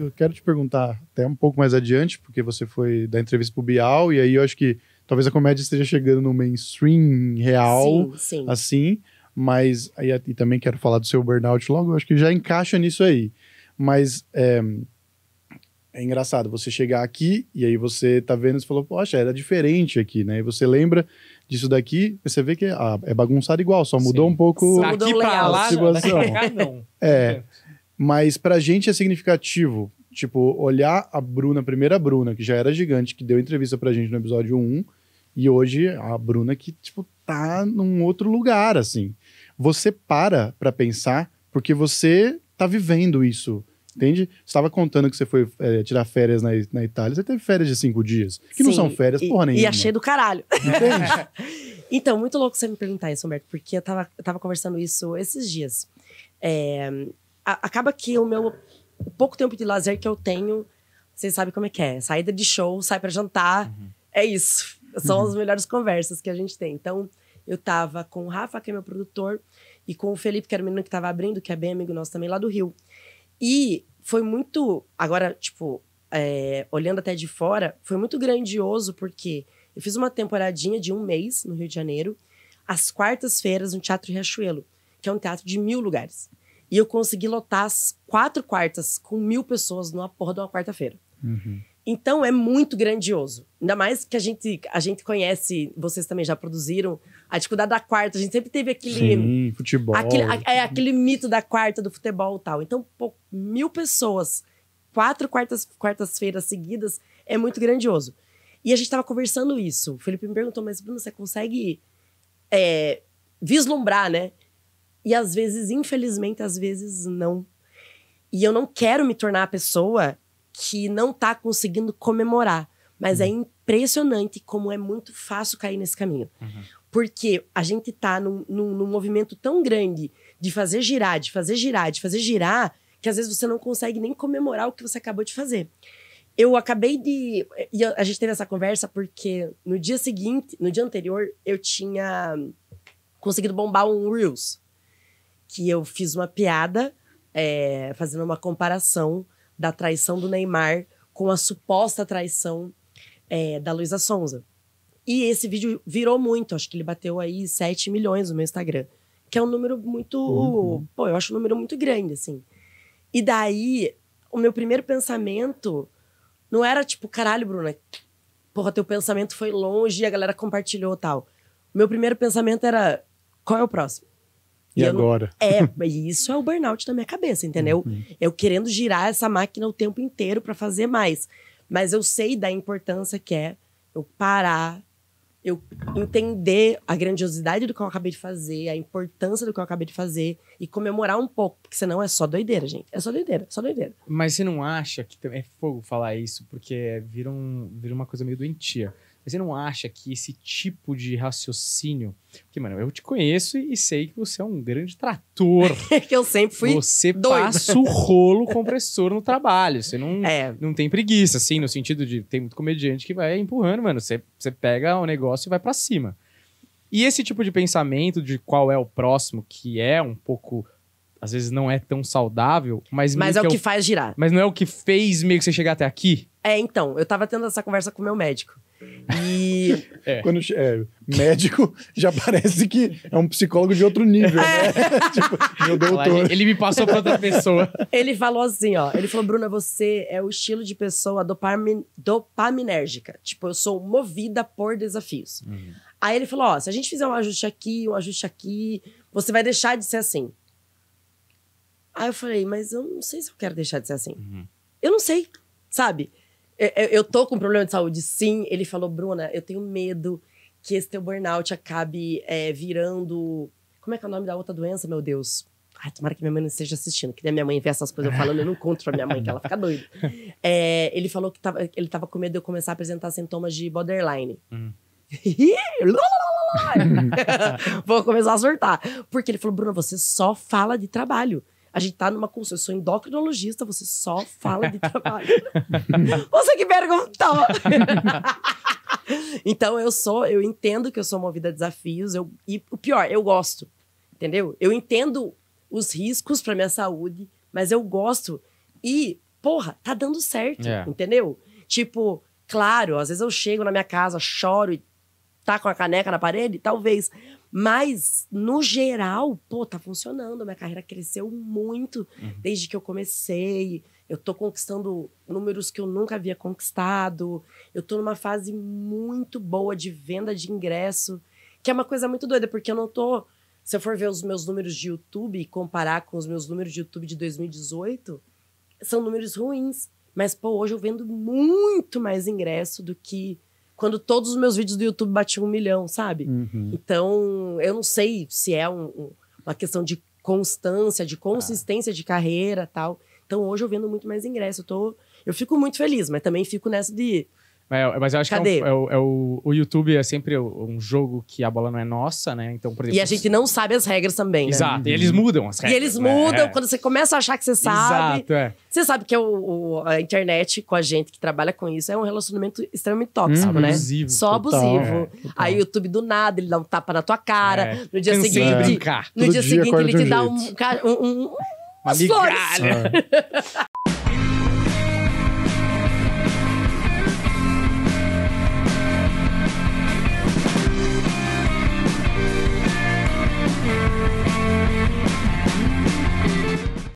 eu quero te perguntar até um pouco mais adiante, porque você foi da entrevista pro Bial, e aí eu acho que talvez a comédia esteja chegando no mainstream real, sim, sim. assim, mas aí e também quero falar do seu burnout logo, eu acho que já encaixa nisso aí. Mas é, é engraçado você chegar aqui e aí você tá vendo e falou, poxa, era diferente aqui, né? E você lembra disso daqui, você vê que ah, é bagunçado igual, só mudou Sim. um pouco. Só mudou aqui pra lá, situação. Pra cá, não. É. Mas pra gente é significativo, tipo, olhar a Bruna, a primeira Bruna, que já era gigante, que deu entrevista pra gente no episódio 1, e hoje é a Bruna que, tipo, tá num outro lugar, assim. Você para pra pensar, porque você tá vivendo isso. Entende? Você estava contando que você foi é, tirar férias na, na Itália. Você teve férias de cinco dias. Que Sim, não são férias, e, porra nenhuma. E achei do caralho. Entende? então, muito louco você me perguntar isso, Humberto. Porque eu tava, eu tava conversando isso esses dias. É, a, acaba que o meu o pouco tempo de lazer que eu tenho, vocês sabem como é que é. Saída de show, sai para jantar, uhum. é isso. São uhum. as melhores conversas que a gente tem. Então, eu tava com o Rafa, que é meu produtor, e com o Felipe, que era o menino que tava abrindo, que é bem amigo nosso também, lá do Rio. E foi muito. Agora, tipo, é, olhando até de fora, foi muito grandioso, porque eu fiz uma temporadinha de um mês no Rio de Janeiro, às quartas-feiras, no Teatro Riachuelo, que é um teatro de mil lugares. E eu consegui lotar as quatro quartas com mil pessoas numa porra de uma quarta-feira. Uhum. Então é muito grandioso. Ainda mais que a gente, a gente conhece, vocês também já produziram, a dificuldade da quarta. A gente sempre teve aquele. Sim, futebol. Aquele, a, é, aquele mito da quarta, do futebol e tal. Então, pô, mil pessoas, quatro quartas, quartas-feiras seguidas, é muito grandioso. E a gente estava conversando isso. O Felipe me perguntou, mas Bruno, você consegue é, vislumbrar, né? E às vezes, infelizmente, às vezes não. E eu não quero me tornar a pessoa que não tá conseguindo comemorar. Mas é uhum. é impressionante como é muito fácil cair nesse caminho. Uhum. Porque a gente tá num, num, num, movimento tão grande de fazer girar, de fazer girar, de fazer girar, que às vezes você não consegue nem comemorar o que você acabou de fazer. Eu acabei de. E a gente teve essa conversa porque no dia seguinte, no dia anterior, eu tinha conseguido bombar um Reels que eu fiz uma piada é, fazendo uma comparação da traição do Neymar com a suposta traição é, da Luísa Sonza. E esse vídeo virou muito, acho que ele bateu aí 7 milhões no meu Instagram, que é um número muito. Uhum. Pô, eu acho um número muito grande, assim. E daí, o meu primeiro pensamento não era tipo, caralho, Bruna, porra, teu pensamento foi longe e a galera compartilhou tal. O meu primeiro pensamento era, qual é o próximo? E, e agora? é É, isso é o burnout da minha cabeça, entendeu? Uhum. Eu querendo girar essa máquina o tempo inteiro para fazer mais. Mas eu sei da importância que é eu parar, eu entender a grandiosidade do que eu acabei de fazer, a importância do que eu acabei de fazer e comemorar um pouco, porque senão é só doideira, gente. É só doideira, só doideira. Mas você não acha que é fogo falar isso, porque vira, um, vira uma coisa meio doentia. Mas você não acha que esse tipo de raciocínio. Porque, mano, eu te conheço e sei que você é um grande trator. que eu sempre fui. Você doido. passa o rolo compressor no trabalho. Você não, é. não tem preguiça, assim, no sentido de. Tem muito comediante que vai empurrando, mano. Você, você pega o negócio e vai para cima. E esse tipo de pensamento de qual é o próximo, que é um pouco às vezes não é tão saudável, mas. Mas é o é que, faz girar. Mas não é o que fez meio que você chegar até aqui? É, então. Eu tava tendo essa conversa com o meu médico. E. É. Quando é, médico, já parece que é um psicólogo de outro nível, é. né? tipo, meu doutor. Ele me passou pra outra pessoa. Ele falou assim, ó. Ele falou, Bruna, você é o estilo de pessoa dopamin, dopaminérgica. Tipo, eu sou movida por desafios. Uhum. Aí ele falou, ó, se a gente fizer um ajuste aqui, um ajuste aqui, você vai deixar de ser assim. Aí eu falei, mas eu não sei se eu quero deixar de ser assim. Uhum. Eu não sei, sabe? Eu, é, é, eu tô com um problema de saúde, sim. Ele falou, Bruna, eu tenho medo que esse teu burnout acabe é, virando. Como é que é o nome da outra doença, meu Deus? Ai, tomara que minha mãe não esteja assistindo, que nem minha mãe vê essas coisas eu falando, eu não conto pra minha mãe, que ela fica doida. É, ele falou que tava, ele tava com medo de eu começar a apresentar sintomas de borderline. Hum. Vou começar a surtar. Porque ele falou, Bruna, você só fala de trabalho. A gente tá numa consulta. Eu sou endocrinologista, você só fala de trabalho. você que perguntou! então eu sou, eu entendo que eu sou movida a desafios. Eu, e o pior, eu gosto. Entendeu? Eu entendo os riscos para minha saúde, mas eu gosto. E, porra, tá dando certo, é. entendeu? Tipo, claro, às vezes eu chego na minha casa, choro e tá com a caneca na parede, talvez. Mas, no geral, pô, tá funcionando. Minha carreira cresceu muito uhum. desde que eu comecei. Eu tô conquistando números que eu nunca havia conquistado. Eu tô numa fase muito boa de venda de ingresso, que é uma coisa muito doida, porque eu não tô. Se eu for ver os meus números de YouTube e comparar com os meus números de YouTube de 2018, são números ruins. Mas, pô, hoje eu vendo muito mais ingresso do que quando todos os meus vídeos do YouTube batiam um milhão, sabe? Uhum. Então, eu não sei se é um, um, uma questão de constância, de consistência ah. de carreira tal. Então, hoje eu vendo muito mais ingresso. Eu, tô, eu fico muito feliz, mas também fico nessa de é, é, mas eu acho Cadê? que é, um, é, é o, o, YouTube é sempre um jogo que a bola não é nossa, né? Então, por exemplo, e a gente não sabe as regras também. Né? Exato. Né? E eles uhum. mudam as regras. E eles né? mudam né? quando você começa a achar que você sabe. Exato, é. Você sabe que é o, o, a internet com a gente que trabalha com isso é um relacionamento extremamente tóxico, hum, né? Abusivo, Só total, abusivo. É, Aí o YouTube do nada, ele dá um tapa na tua cara. No dia seguinte. No dia, dia seguinte, ele te um dá um, um Um. uma migalha.